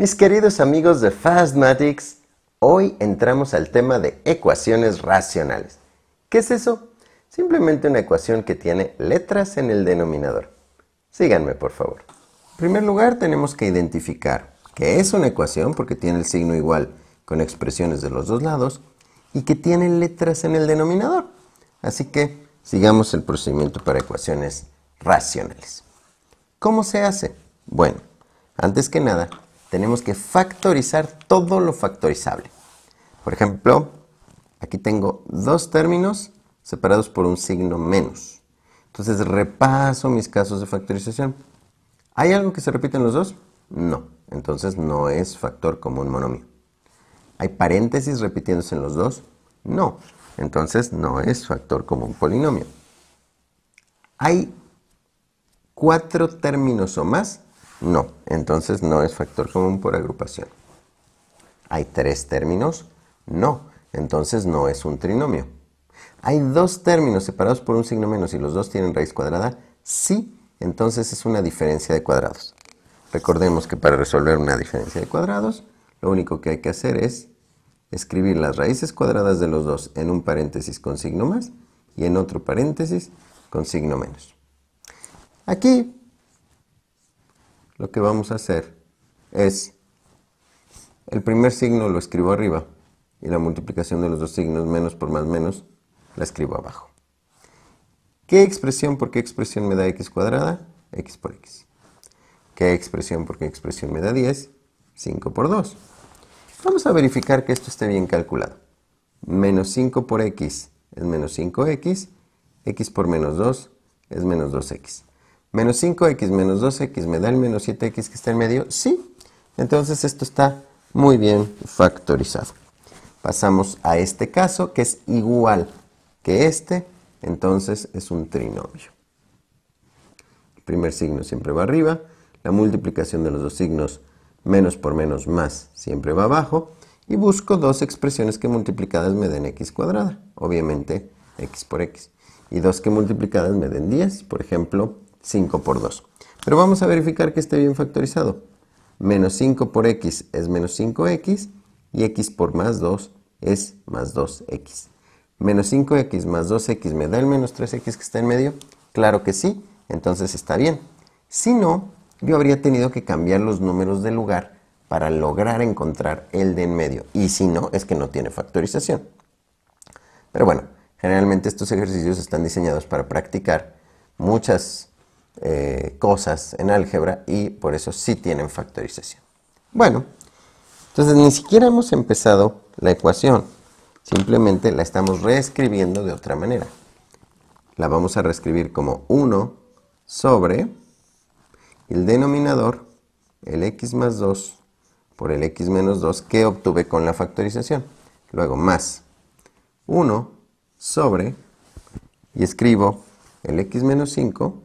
Mis queridos amigos de Fastmatics, hoy entramos al tema de ecuaciones racionales. ¿Qué es eso? Simplemente una ecuación que tiene letras en el denominador. Síganme, por favor. En primer lugar, tenemos que identificar que es una ecuación porque tiene el signo igual con expresiones de los dos lados y que tiene letras en el denominador. Así que sigamos el procedimiento para ecuaciones racionales. ¿Cómo se hace? Bueno, antes que nada, tenemos que factorizar todo lo factorizable. Por ejemplo, aquí tengo dos términos separados por un signo menos. Entonces repaso mis casos de factorización. ¿Hay algo que se repite en los dos? No, entonces no es factor común monomio. ¿Hay paréntesis repitiéndose en los dos? No, entonces no es factor común polinomio. Hay cuatro términos o más no, entonces no es factor común por agrupación. Hay tres términos. No, entonces no es un trinomio. Hay dos términos separados por un signo menos y los dos tienen raíz cuadrada. Sí, entonces es una diferencia de cuadrados. Recordemos que para resolver una diferencia de cuadrados, lo único que hay que hacer es escribir las raíces cuadradas de los dos en un paréntesis con signo más y en otro paréntesis con signo menos. Aquí lo que vamos a hacer es, el primer signo lo escribo arriba y la multiplicación de los dos signos menos por más menos la escribo abajo. ¿Qué expresión por qué expresión me da x cuadrada? x por x. ¿Qué expresión por qué expresión me da 10? 5 por 2. Vamos a verificar que esto esté bien calculado. Menos 5 por x es menos 5x, x por menos 2 es menos 2x. Menos 5x menos 2x me da el menos 7x que está en medio. Sí, entonces esto está muy bien factorizado. Pasamos a este caso que es igual que este, entonces es un trinomio. El primer signo siempre va arriba, la multiplicación de los dos signos menos por menos más siempre va abajo y busco dos expresiones que multiplicadas me den x cuadrada, obviamente x por x, y dos que multiplicadas me den 10, por ejemplo 5 por 2. Pero vamos a verificar que esté bien factorizado. Menos 5 por x es menos 5x y x por más 2 es más 2x. Menos 5x más 2x me da el menos 3x que está en medio. Claro que sí, entonces está bien. Si no, yo habría tenido que cambiar los números de lugar para lograr encontrar el de en medio. Y si no, es que no tiene factorización. Pero bueno, generalmente estos ejercicios están diseñados para practicar muchas eh, cosas en álgebra y por eso sí tienen factorización. Bueno, entonces ni siquiera hemos empezado la ecuación, simplemente la estamos reescribiendo de otra manera. La vamos a reescribir como 1 sobre el denominador, el x más 2 por el x menos 2 que obtuve con la factorización. Luego más 1 sobre, y escribo el x menos 5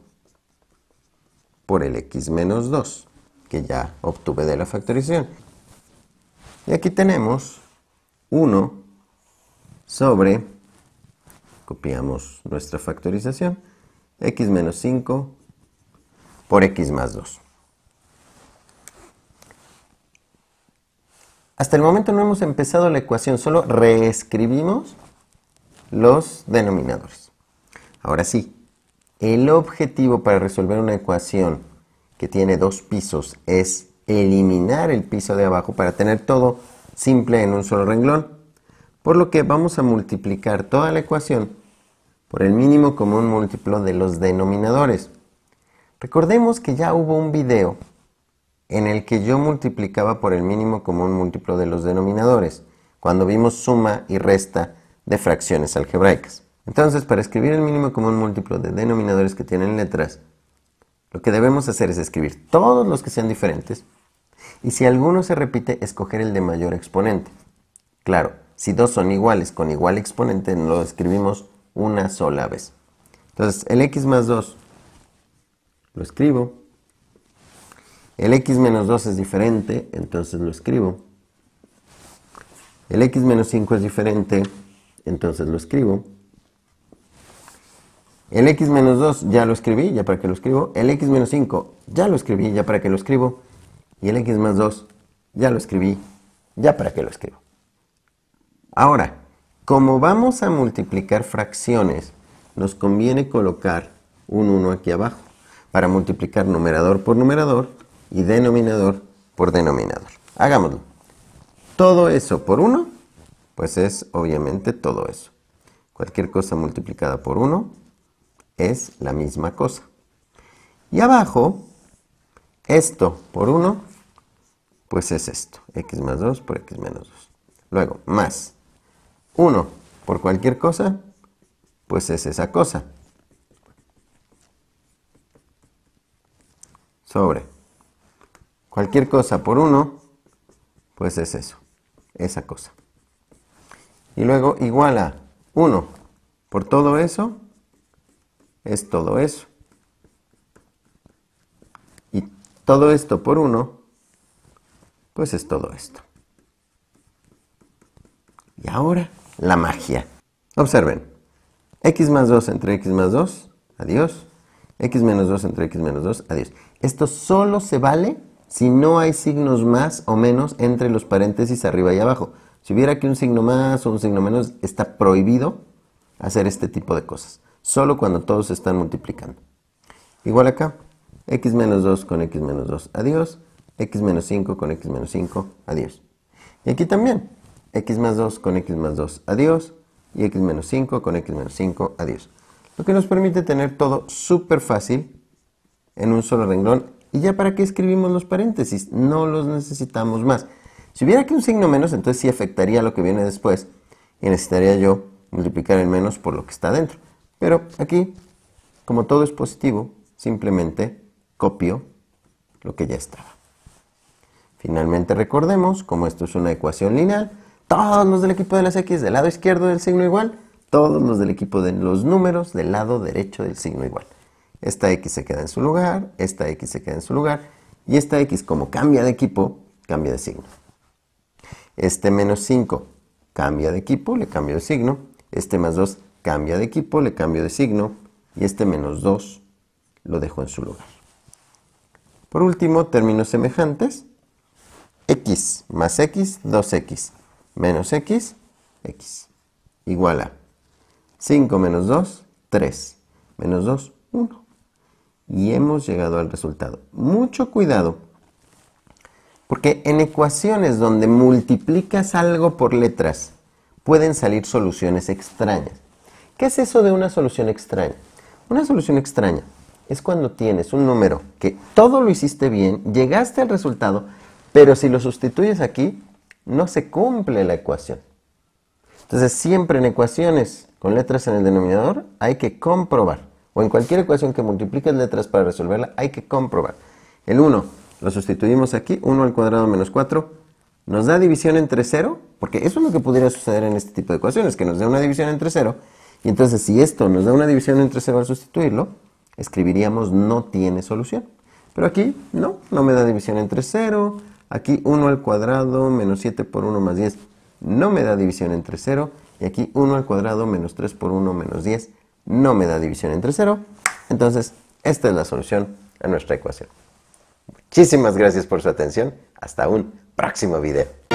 por el x menos 2 que ya obtuve de la factorización. Y aquí tenemos 1 sobre, copiamos nuestra factorización, x menos 5 por x más 2. Hasta el momento no hemos empezado la ecuación, solo reescribimos los denominadores. Ahora sí, el objetivo para resolver una ecuación que tiene dos pisos es eliminar el piso de abajo para tener todo simple en un solo renglón. Por lo que vamos a multiplicar toda la ecuación por el mínimo común múltiplo de los denominadores. Recordemos que ya hubo un video en el que yo multiplicaba por el mínimo común múltiplo de los denominadores, cuando vimos suma y resta de fracciones algebraicas. Entonces, para escribir el mínimo común múltiplo de denominadores que tienen letras, lo que debemos hacer es escribir todos los que sean diferentes y si alguno se repite, escoger el de mayor exponente. Claro, si dos son iguales con igual exponente, lo escribimos una sola vez. Entonces, el x más 2 lo escribo. El x menos 2 es diferente, entonces lo escribo. El x menos 5 es diferente, entonces lo escribo. El x menos 2 ya lo escribí, ya para que lo escribo. El x menos 5 ya lo escribí, ya para que lo escribo. Y el x más 2 ya lo escribí, ya para que lo escribo. Ahora, como vamos a multiplicar fracciones, nos conviene colocar un 1 aquí abajo para multiplicar numerador por numerador y denominador por denominador. Hagámoslo. Todo eso por 1, pues es obviamente todo eso. Cualquier cosa multiplicada por 1 es la misma cosa. Y abajo, esto por 1, pues es esto. X más 2 por X menos 2. Luego, más 1 por cualquier cosa, pues es esa cosa. Sobre cualquier cosa por 1, pues es eso, esa cosa. Y luego igual a 1 por todo eso, es todo eso. Y todo esto por 1, pues es todo esto. Y ahora la magia. Observen. X más 2 entre X más 2, adiós. X menos 2 entre X menos 2, adiós. Esto solo se vale si no hay signos más o menos entre los paréntesis arriba y abajo. Si hubiera aquí un signo más o un signo menos, está prohibido hacer este tipo de cosas solo cuando todos se están multiplicando. Igual acá, x menos 2 con x menos 2, adiós. x menos 5 con x menos 5, adiós. Y aquí también, x más 2 con x más 2, adiós. Y x menos 5 con x menos 5, adiós. Lo que nos permite tener todo súper fácil en un solo renglón. ¿Y ya para qué escribimos los paréntesis? No los necesitamos más. Si hubiera aquí un signo menos, entonces sí afectaría lo que viene después. Y necesitaría yo multiplicar el menos por lo que está dentro. Pero aquí, como todo es positivo, simplemente copio lo que ya estaba. Finalmente recordemos, como esto es una ecuación lineal, todos los del equipo de las X del lado izquierdo del signo igual, todos los del equipo de los números del lado derecho del signo igual. Esta X se queda en su lugar, esta X se queda en su lugar, y esta X como cambia de equipo, cambia de signo. Este menos 5 cambia de equipo, le cambio de signo. Este más 2 cambia de equipo, le cambio de signo y este menos 2 lo dejo en su lugar. Por último, términos semejantes, x más x, 2x, menos x, x, igual a 5 menos 2, 3, menos 2, 1. Y hemos llegado al resultado. Mucho cuidado, porque en ecuaciones donde multiplicas algo por letras, pueden salir soluciones extrañas. ¿Qué es eso de una solución extraña? Una solución extraña es cuando tienes un número que todo lo hiciste bien, llegaste al resultado, pero si lo sustituyes aquí, no se cumple la ecuación. Entonces, siempre en ecuaciones con letras en el denominador hay que comprobar. O en cualquier ecuación que multipliques letras para resolverla, hay que comprobar. El 1 lo sustituimos aquí, 1 al cuadrado menos 4, nos da división entre 0, porque eso es lo que pudiera suceder en este tipo de ecuaciones, que nos dé una división entre 0, y entonces, si esto nos da una división entre 0 al sustituirlo, escribiríamos no tiene solución. Pero aquí no, no me da división entre 0. Aquí 1 al cuadrado menos 7 por 1 más 10 no me da división entre 0. Y aquí 1 al cuadrado menos 3 por 1 menos 10 no me da división entre 0. Entonces, esta es la solución a nuestra ecuación. Muchísimas gracias por su atención. Hasta un próximo video.